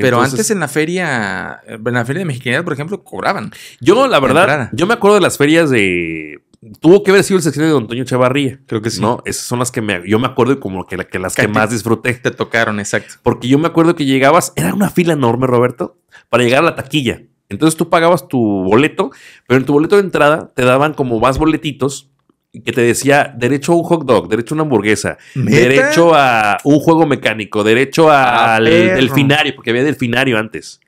Pero antes en la feria, en la feria de mexicanidad, por ejemplo, cobraban. Yo, la verdad, yo me acuerdo de las ferias de. Tuvo que haber sido el sexenio de Don Antonio Chavarría. Creo que sí. No, esas son las que me, yo me acuerdo como que, que las que, más disfruté. Te tocaron, exacto. Porque yo me acuerdo que llegabas, era una fila enorme, Roberto, para llegar a la taquilla. Entonces tú pagabas tu boleto, pero en tu boleto de entrada te daban como más boletitos que te decía derecho a un hot dog, derecho a una hamburguesa, derecho a un juego mecánico, derecho ah, al delfinario, porque había delfinario antes.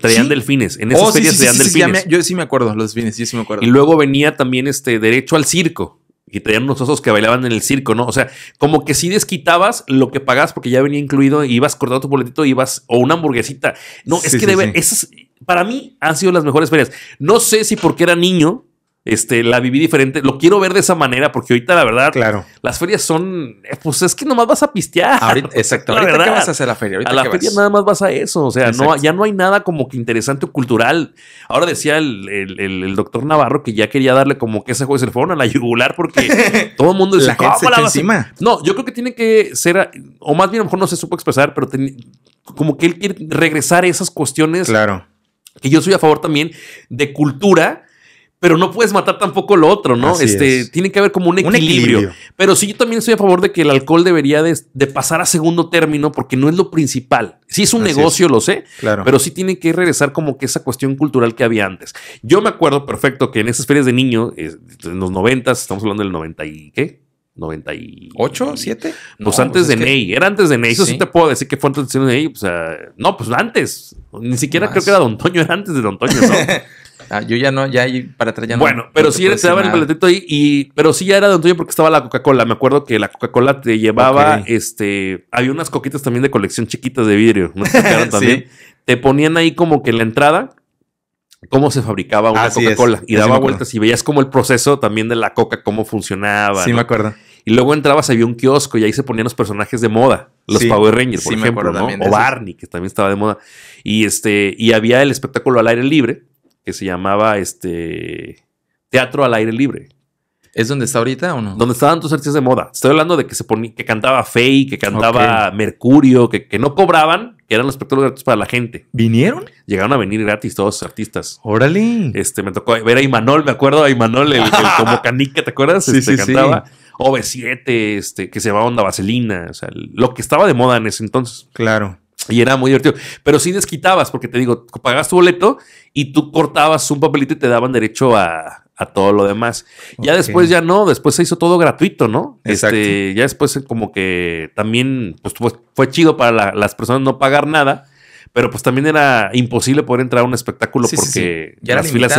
Traían delfines. En esas oh, ferias sí, traían delfines. yo sí me acuerdo, los delfines, sí, me acuerdo. Y luego venía también este derecho al circo. Y traían unos osos que bailaban en el circo, ¿no? O sea, como que si desquitabas lo que pagabas porque ya venía incluido, ibas cortando tu boletito, ibas, o una hamburguesita. No, es que debe, esas, para mí han sido las mejores ferias. No sé si porque era niño, este, la viví diferente. Lo quiero ver de esa manera porque ahorita, la verdad, las ferias son. Eh, pues es que nomás vas a pistear. Ahorita, exacto. ahorita vas a hacer la feria? a la feria nada más vas a eso. O sea, no, ya no hay nada como que interesante o cultural. Ahora decía el, doctor Navarro que ya quería darle como que ese juego se le a la yugular porque todo el mundo dice, encima? No, yo creo que tiene que ser, o más bien a lo mejor no se supo expresar, pero como que él quiere regresar a esas cuestiones. Claro. Que yo soy a favor también de cultura pero no puedes matar tampoco lo otro, ¿no? este, tiene que haber como un equilibrio. Pero sí, yo también estoy a favor de que el alcohol debería de, pasar a segundo término porque no es lo principal. Sí es un negocio, lo sé, claro. pero sí tiene que regresar como que esa cuestión cultural que había antes. Yo me acuerdo perfecto que en esas ferias de niño, en los noventas, estamos hablando del noventa y qué, 98, siete? Pues antes pues de Ney, era antes de Ney. Eso sí. te puedo decir que fue antes de Ney. O no, pues antes. Ni siquiera creo que era Don Toño, era antes de Don Toño, ¿no? Ah, yo ya no, ya para atrás ya no. Bueno, pero sí te, daban el paletito ahí, y, pero sí ya era de Antonio porque estaba la Coca-Cola. Me acuerdo que la Coca-Cola te llevaba, este, había unas coquitas también de colección chiquitas de vidrio. también. Te ponían ahí como que en la entrada cómo se fabricaba una Coca-Cola y daba vueltas y veías como el proceso también de la Coca, cómo funcionaba. Sí, me acuerdo. Y luego entrabas, había un kiosco y ahí se ponían los personajes de moda, los Power Rangers, por ejemplo, o Barney, que también estaba de moda. Y este, y había el espectáculo al aire libre, que se llamaba este Teatro al aire libre. ¿Es donde está ahorita o no? Donde estaban tus artistas de moda. Estoy hablando de que se ponía, que cantaba Fey, que cantaba Mercurio, que, no cobraban, que eran los espectáculos gratis para la gente. ¿Vinieron? Llegaron a venir gratis todos los artistas. Órale. Este, me tocó ver a Imanol, me acuerdo, a Imanol, el, como canica, ¿te acuerdas? Sí, este, cantaba. Sí. OV7, este, que se llamaba Onda Vaselina, o sea, lo que estaba de moda en ese entonces. Claro. Y era muy divertido. Pero sí desquitabas, porque te digo, pagabas tu boleto y tú cortabas un papelito y te daban derecho a, todo lo demás. Ya después ya no, después se hizo todo gratuito, ¿no? Este, ya después como que también pues, fue chido para las personas no pagar nada pero pues también era imposible poder entrar a un espectáculo porque las filas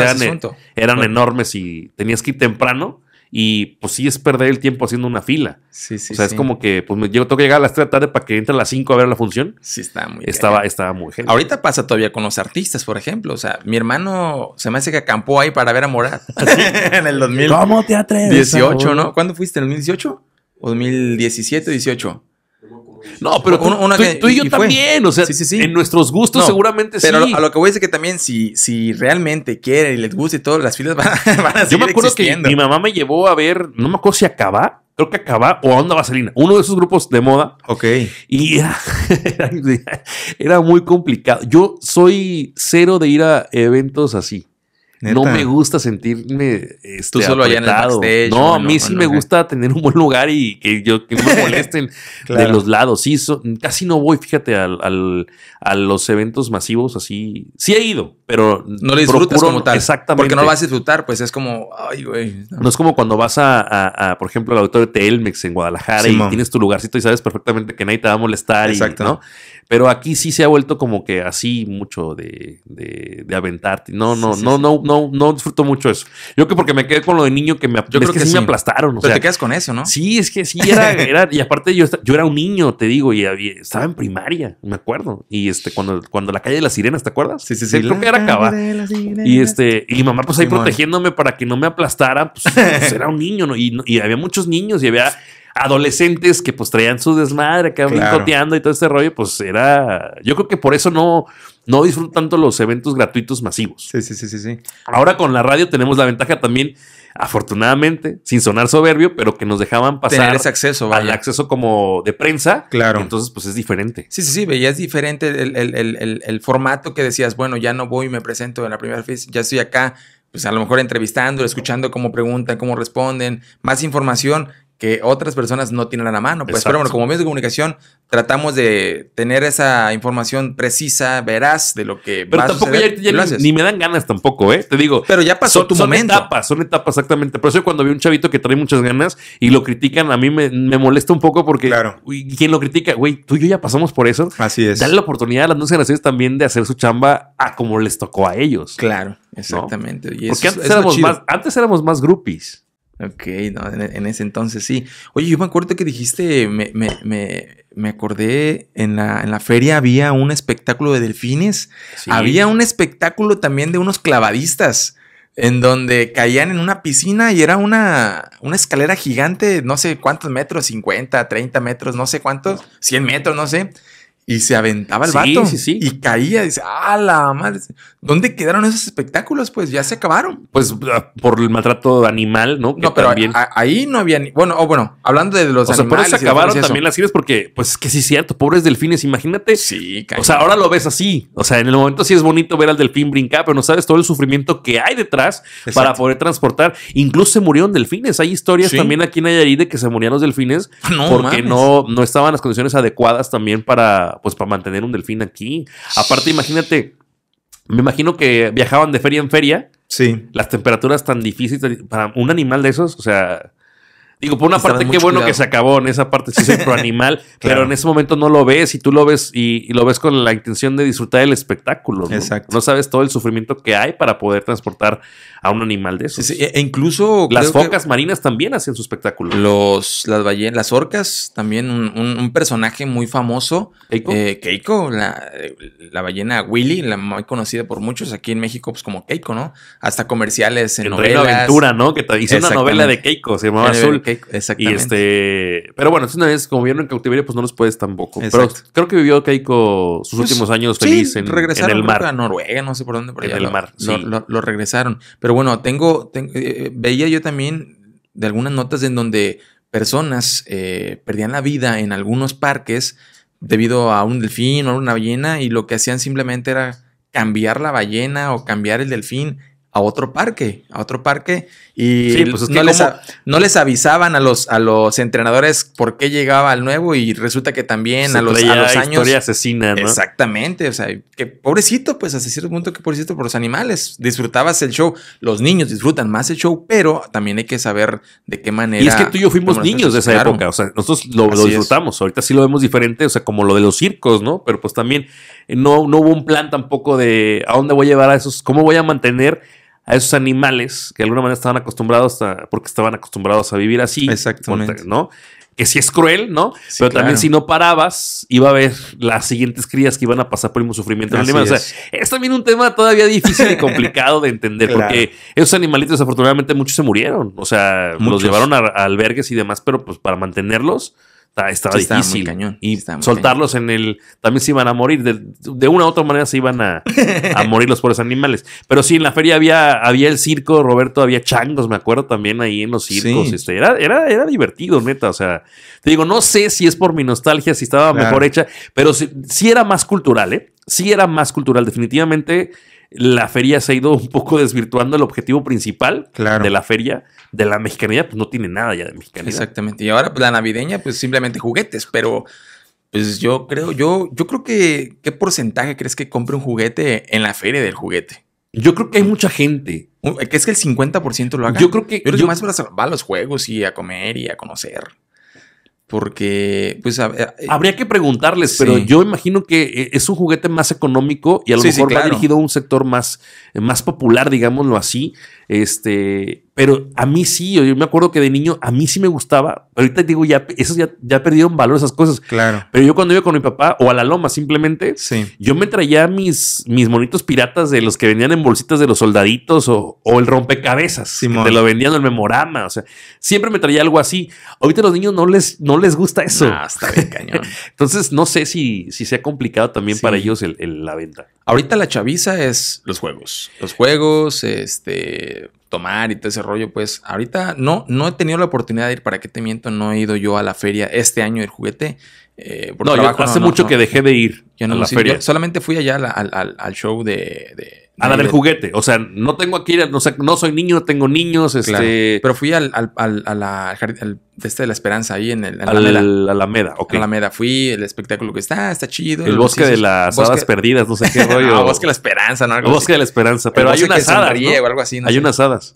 eran, enormes y tenías que ir temprano y pues sí es perder el tiempo haciendo una fila. Sí, O sea, es como que pues me, yo tengo que llegar a las 3 de la tarde para que entre a las cinco a ver la función. Sí, estaba muy Estaba, estaba muy genial. Ahorita pasa todavía con los artistas, por ejemplo. O sea, mi hermano se me hace que acampó ahí para ver a Morat ah, en el 2000. ¿Cómo te atreves? 18, ¿no? ¿Cuándo fuiste? ¿En el 2018? ¿O 2017, 18? No, pero tú, y, yo también, o sea, en nuestros gustos seguramente sí. Pero a lo que voy a decir que también si, si realmente quieren y les gusta y todo, las filas van, a seguir Yo me acuerdo que mi mamá me llevó a ver, no me acuerdo si acaba, creo que acaba o Onda Vaselina, uno de esos grupos de moda. Ok. Y era muy complicado. Yo soy cero de ir a eventos así. No me gusta sentirme. Este, Tú solo allá en el backstage. No, a mí sí me gusta tener un buen lugar y que, yo, me molesten de los lados. Sí, casi no voy, fíjate, a los eventos masivos así. Sí he ido, pero. No le disfrutas como tal. Exactamente. Porque no lo vas a disfrutar, pues es como. Ay, güey. No es como cuando vas a, por ejemplo, al auditorio Telmex en Guadalajara y tienes tu lugarcito y sabes perfectamente que nadie te va a molestar. Exacto. ¿no? Pero aquí sí se ha vuelto como que así mucho de, de, aventarte. No, no, no, no no, disfruto mucho eso. Yo que porque me quedé con lo de niño que me, yo creo que, sí. me aplastaron. O Pero te quedas con eso, ¿no? Sí, es que sí, era, era y aparte yo, yo era un niño, te digo, y, había estaba en primaria, me acuerdo. Y este, cuando, cuando la calle de las sirenas, ¿te acuerdas? Sí, sí, sí. creo era acaba. Y este, y mamá, pues ahí protegiéndome para que no me aplastara, pues, pues era un niño, ¿no? Y, y había muchos niños y había adolescentes que pues traían su desmadre, que claro. y todo ese rollo, pues era, yo creo que por eso no, no disfrutan tanto los eventos gratuitos masivos. Sí, sí, sí, sí, sí. Ahora con la radio tenemos la ventaja también, afortunadamente, sin sonar soberbio, pero que nos dejaban pasar Tener ese acceso, vaya. al acceso como de prensa. Claro. Entonces, pues es diferente. Sí, sí, sí, es diferente el, el, formato que decías, bueno, ya no voy y me presento en la primera vez, ya estoy acá pues a lo mejor entrevistando, escuchando cómo preguntan, cómo responden, más información otras personas no tienen a la mano. Pues, pero bueno, como medios de comunicación tratamos de tener esa información precisa, veraz de lo que... Pero tampoco ya, ni, me dan ganas tampoco, ¿eh? Te digo... Pero ya pasó son, tu son etapas, son etapas exactamente. Por eso cuando veo un chavito que trae muchas ganas y lo critican, a mí me, molesta un poco porque... Claro. ¿Quién lo critica? Güey, tú y yo ya pasamos por eso. Así es. Dale la oportunidad a las nuevas generaciones también de hacer su chamba a como les tocó a ellos. Claro, exactamente. antes, éramos más, antes éramos más groupies. Ok, no, en, ese entonces sí. Oye, yo me acuerdo que dijiste, me, me, me, acordé, en la, en la, feria había un espectáculo de delfines, había un espectáculo también de unos clavadistas, en donde caían en una piscina y era una, una escalera gigante, no sé cuántos metros, 50, 30 metros, no sé cuántos, 100 metros, no sé y se aventaba el vato. Sí, Y caía. dice, ah, la madre. ¿Dónde quedaron esos espectáculos? Pues ya se acabaron. Pues ah, por el maltrato animal, ¿no? no, pero ahí no había. Ni... Bueno, o bueno, hablando de los o se acabaron también las cines porque, pues que sí es cierto. Pobres delfines, imagínate. Sí, O sea, ahora lo ves así. O sea, en el momento sí es bonito ver al delfín brincar, pero no sabes todo el sufrimiento que hay detrás para poder transportar. Incluso se murieron delfines. Hay historias también aquí en Nayarit de que se murieron los delfines ah, porque no, no estaban las condiciones adecuadas también para pues, para mantener un delfín aquí. Aparte, imagínate, me imagino que viajaban de feria en feria. Sí. Las temperaturas tan difíciles para un animal de esos, o sea, Digo, por una parte, qué bueno que se acabó en esa parte, sí soy animal, pero en ese momento no lo ves y tú lo ves y, lo ves con la intención de disfrutar del espectáculo. ¿no? Exacto. No sabes todo el sufrimiento que hay para poder transportar a un animal de esos. E, e incluso. Las focas marinas también hacen su espectáculo. Los, las ballenas, las orcas, también un, personaje muy famoso. Keiko. Eh, Keiko, la, ballena Willy, la muy conocida por muchos aquí en México, pues como Keiko, ¿no? Hasta comerciales en el Reino Aventura, ¿no? Que hizo una novela de Keiko, se llamaba Azul exactamente. Este, pero bueno, es una vez, como vieron en cautiverio, pues no los puedes tampoco. Pero creo que vivió Keiko sus pues, últimos años felices en, regresaron, en el mar. a Noruega, no sé por dónde, por el lo, mar. Lo, regresaron. Pero bueno, tengo, eh, eh, veía yo también de algunas notas en donde personas eh, perdían la vida en algunos parques debido a un delfín o una ballena y lo que hacían simplemente era cambiar la ballena o cambiar el delfín a otro parque, a otro parque y pues no, les no, les avisaban a los, a los entrenadores por qué llegaba el nuevo y resulta que también a los, a los años... Historia asesina, ¿no? Exactamente, o sea, que pobrecito, pues hasta cierto punto que pobrecito por los animales, disfrutabas el show, los niños disfrutan más el show, pero también hay que saber de qué manera... Y es que tú y yo fuimos niños de esa época, o sea, nosotros lo, disfrutamos, ahorita sí lo vemos diferente, o sea, como lo de los circos, ¿no? Pero pues también eh, no, no hubo un plan tampoco de a dónde voy a llevar a esos, cómo voy a mantener a esos animales que de alguna manera estaban acostumbrados porque estaban acostumbrados a vivir así. Exactamente. ¿No? Que si es cruel, ¿no? Pero también si no parabas, iba a haber las siguientes crías que iban a pasar por el mismo sufrimiento es también un tema todavía difícil y complicado de entender, porque esos animalitos, Desafortunadamente muchos se murieron. O sea, los llevaron a albergues y demás, pero pues para mantenerlos, estaba difícil. cañón. Y soltarlos en el. También se iban a morir. De, una u otra manera se iban a, a morir los pobres animales. Pero sí, en la feria había, había el circo, Roberto, había changos, me acuerdo también ahí en los circos. Este, era, era, divertido, neta. O sea, te digo, no sé si es por mi nostalgia, si estaba mejor hecha, pero sí era más cultural, ¿eh? Sí era más cultural. Definitivamente la feria se ha ido un poco desvirtuando el objetivo principal de la feria de la mexicanidad, pues no tiene nada ya de mexicanidad. Exactamente. Y ahora pues, la navideña, pues simplemente juguetes, pero pues yo creo, yo, yo creo que, ¿qué porcentaje crees que compre un juguete en la feria del juguete? Yo creo que hay mucha gente. Uh, que Es que el 50% lo haga. Yo creo que. Yo más va a los juegos y a comer y a conocer porque pues eh, eh, habría que preguntarles, pero yo imagino que eh, es un juguete más económico y a lo mejor va dirigido a un sector más, más popular, digámoslo así, este, pero a mí sí, yo me acuerdo que de niño a mí sí me gustaba, ahorita digo, ya, eso ya, ya perdieron valor esas cosas. Claro. Pero yo cuando iba con mi papá o a la loma simplemente, yo me traía mis, mis monitos piratas de los que vendían en bolsitas de los soldaditos o, o el rompecabezas, te lo vendían en el memorama, o sea, siempre me traía algo así. Ahorita a los niños no les, no les gusta eso. Ah, está bien cañón. Entonces no sé si, si sea complicado también para ellos la venta. Ahorita la chaviza es los juegos, los juegos, este, tomar y todo ese rollo, pues ahorita no, no he tenido la oportunidad de ir, para qué te miento, no he ido yo a la feria este año del juguete, eh, no, yo hace mucho que dejé de ir yo no, lo la solamente fui allá al, show de, a ah, la del juguete. O sea, no tengo aquí, no sé no soy niño, tengo niños. Este... Pero fui al, al, este de la Esperanza ahí en el Alameda. La Alameda, fui, el espectáculo que está, está chido. El bosque de las hadas perdidas, no sé qué ah, rollo. bosque de la Esperanza, ¿no? el bosque de la Esperanza, pero hay unas hadas. hay unas hadas.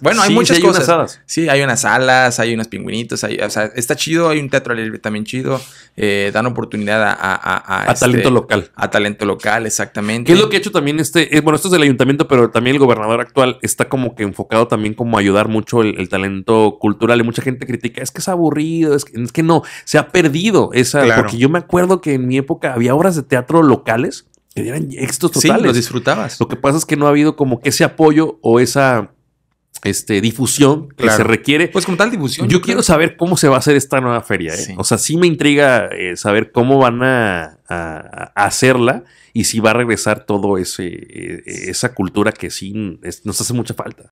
bueno, hay muchas hay cosas. Unas Sí, hay unas alas, hay unos pingüinitos, hay, o sea, está chido, hay un teatro también chido. Eh, dan oportunidad a... Este, talento local. A talento local, exactamente. ¿Qué es lo que ha hecho también este? Eh, bueno, esto es del ayuntamiento, pero también el gobernador actual está como que enfocado también como ayudar mucho el, talento cultural y mucha gente critica, es que es aburrido, es que, no, se ha perdido esa... Porque yo me acuerdo que en mi época había obras de teatro locales que eran éxitos totales. Sí, los disfrutabas. Lo que pasa es que no ha habido como que ese apoyo o esa este, difusión que se requiere. Pues con tal difusión. Yo quiero saber cómo se va a hacer esta nueva feria. ¿eh? O sea, sí me intriga eh, saber cómo van a, hacerla y si va a regresar todo ese eh, esa cultura que sí nos hace mucha falta.